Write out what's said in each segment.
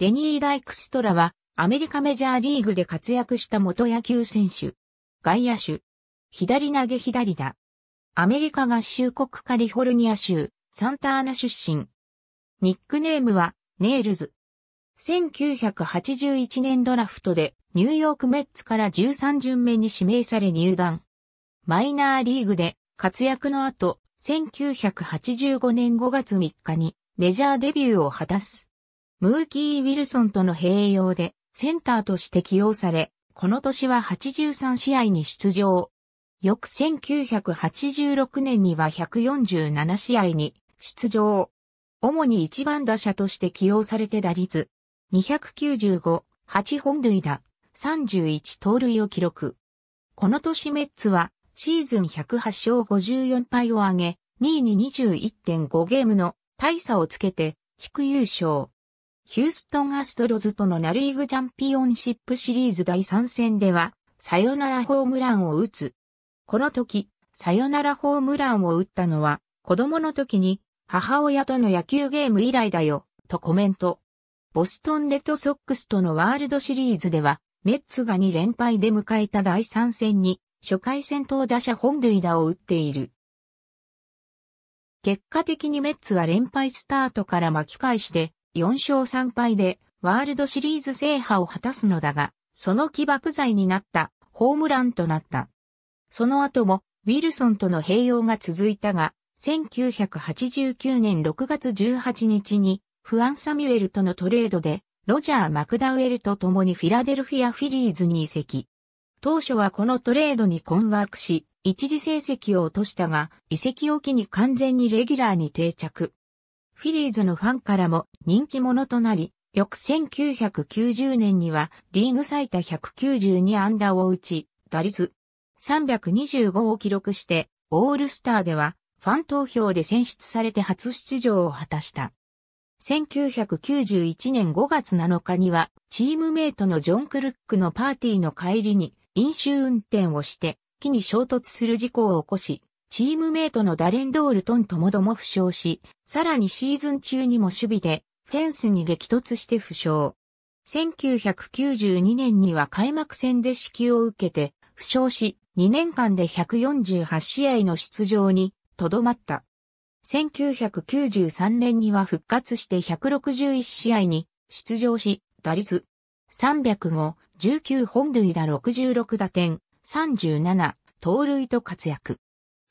レニー・ダイクストラは、アメリカメジャーリーグで活躍した元野球選手。外野手。左投げ左だ。アメリカ合衆国カリフォルニア州、サンターナ出身。ニックネームは、ネイルズ。1981年ドラフトで、ニューヨークメッツから13巡目に指名され入団。マイナーリーグで活躍の後、1985年5月3日にメジャーデビューを果たす。ムーキー・ウィルソンとの併用でセンターとして起用され、この年は83試合に出場。翌1986年には147試合に出場。主に一番打者として起用されて打率295、8本塁打、31盗塁を記録。この年メッツはシーズン108勝54敗を挙げ、2位に21.5ゲームの大差をつけて地区優勝。ヒューストンアストロズとのナリーグチャンピオンシップシリーズ第3戦では、サヨナラホームランを打つ。この時、サヨナラホームランを打ったのは、子供の時に、母親との野球ゲーム以来だよ、とコメント。ボストンレッドソックスとのワールドシリーズでは、メッツが2連敗で迎えた第3戦に、初回戦闘打者本塁打を打っている。結果的にメッツは連敗スタートから巻き返して、4勝3敗でワールドシリーズ制覇を果たすのだが、その起爆剤になったホームランとなった。その後もウィルソンとの併用が続いたが、1989年6月18日にフアン・サミュエルとのトレードでロジャー・マクダウエルと共にフィラデルフィア・フィリーズに移籍。当初はこのトレードに困惑し、一時成績を落としたが、移籍を機に完全にレギュラーに定着。フィリーズのファンからも人気者となり、翌1990年にはリーグ最多192安打を打ち、打率325を記録して、オールスターではファン投票で選出されて初出場を果たした。1991年5月7日には、チームメイトのジョン・クルックのパーティーの帰りに飲酒運転をして、木に衝突する事故を起こし、チームメイトのダレンドールトンともども負傷し、さらにシーズン中にも守備でフェンスに激突して負傷。1992年には開幕戦で支給を受けて負傷し、2年間で148試合の出場にとどまった。1993年には復活して161試合に出場し、打率305、19本塁打66打点、37、盗塁と活躍。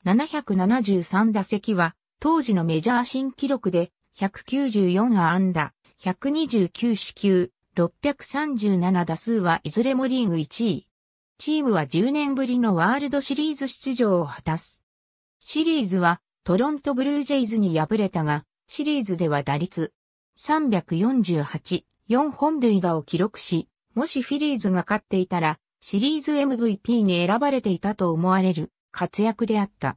773打席は、当時のメジャー新記録で、194ダ、打、129四球、637打数はいずれもリーグ1位。チームは10年ぶりのワールドシリーズ出場を果たす。シリーズはトロントブルージェイズに敗れたが、シリーズでは打率348、4本塁打を記録し、もしフィリーズが勝っていたら、シリーズ MVP に選ばれていたと思われる。活躍であった。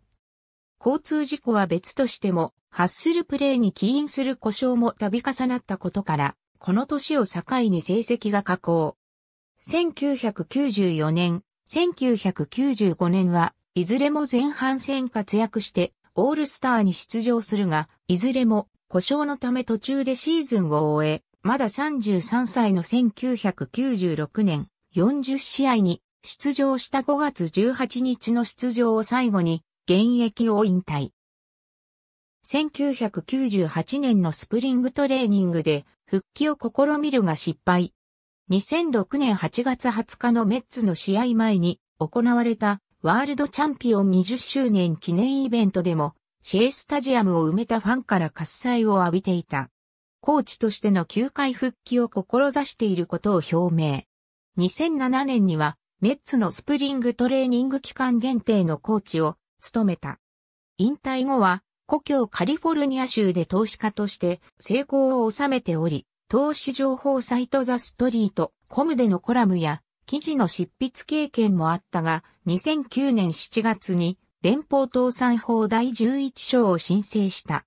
交通事故は別としても、ハッスルプレーに起因する故障も度重なったことから、この年を境に成績が下降。1994年、1995年はいずれも前半戦活躍してオールスターに出場するが、いずれも故障のため途中でシーズンを終え、まだ33歳の1996年40試合に出場した5月18日の出場を最後に現役を引退。1998年のスプリングトレーニングで復帰を試みるが失敗。2006年8月20日のメッツの試合前に行われたワールドチャンピオン20周年記念イベントでもシェイスタジアムを埋めたファンから喝采を浴びていた。コーチとしての球界復帰を志していることを表明。2007年にはメッツのスプリングトレーニング期間限定のコーチを務めた。引退後は、故郷カリフォルニア州で投資家として成功を収めており、投資情報サイトザストリート、コムでのコラムや記事の執筆経験もあったが、2009年7月に連邦倒産法第11章を申請した。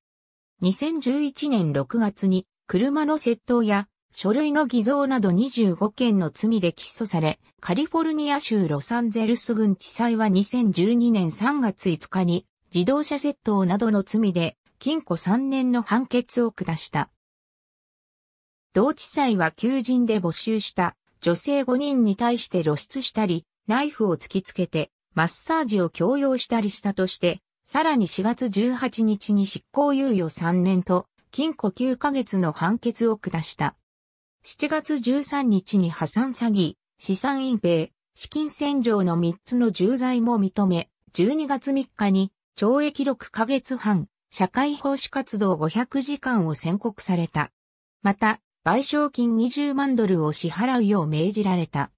2011年6月に車の窃盗や書類の偽造など25件の罪で起訴され、カリフォルニア州ロサンゼルス郡地裁は2012年3月5日に自動車窃盗などの罪で禁錮3年の判決を下した。同地裁は求人で募集した女性5人に対して露出したり、ナイフを突きつけてマッサージを強要したりしたとして、さらに4月18日に執行猶予3年と禁錮9ヶ月の判決を下した。7月13日に破産詐欺、資産隠蔽、資金洗浄の3つの重罪も認め、12月3日に懲役6ヶ月半、社会奉仕活動500時間を宣告された。また、賠償金20万ドルを支払うよう命じられた。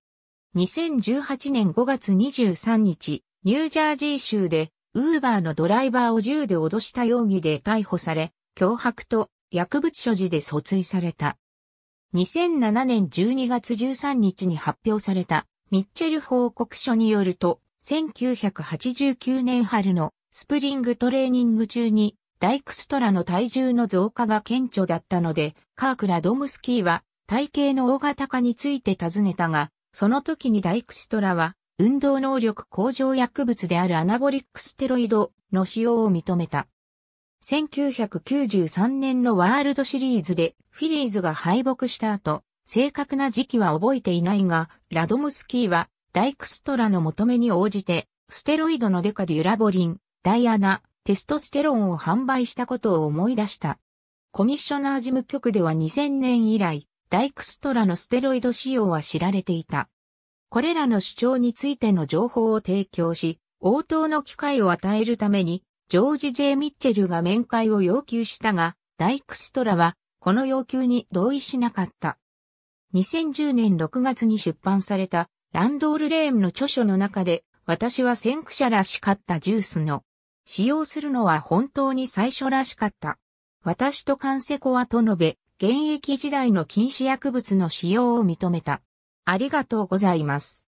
2018年5月23日、ニュージャージー州で、ウーバーのドライバーを銃で脅した容疑で逮捕され、脅迫と薬物所持で訴追された。2007年12月13日に発表されたミッチェル報告書によると、1989年春のスプリングトレーニング中にダイクストラの体重の増加が顕著だったので、カークラ・ドムスキーは体型の大型化について尋ねたが、その時にダイクストラは運動能力向上薬物であるアナボリックステロイドの使用を認めた。1993年のワールドシリーズでフィリーズが敗北した後、正確な時期は覚えていないが、ラドムスキーは、ダイクストラの求めに応じて、ステロイドのデカデュラボリン、ダイアナ、テストステロンを販売したことを思い出した。コミッショナー事務局では2000年以来、ダイクストラのステロイド使用は知られていた。これらの主張についての情報を提供し、応答の機会を与えるために、ジョージ・ J・ ミッチェルが面会を要求したが、ダイクストラはこの要求に同意しなかった。2010年6月に出版されたランドール・レームの著書の中で私は先駆者らしかったジュースの使用するのは本当に最初らしかった。私とカンセコはと述べ、現役時代の禁止薬物の使用を認めた。ありがとうございます。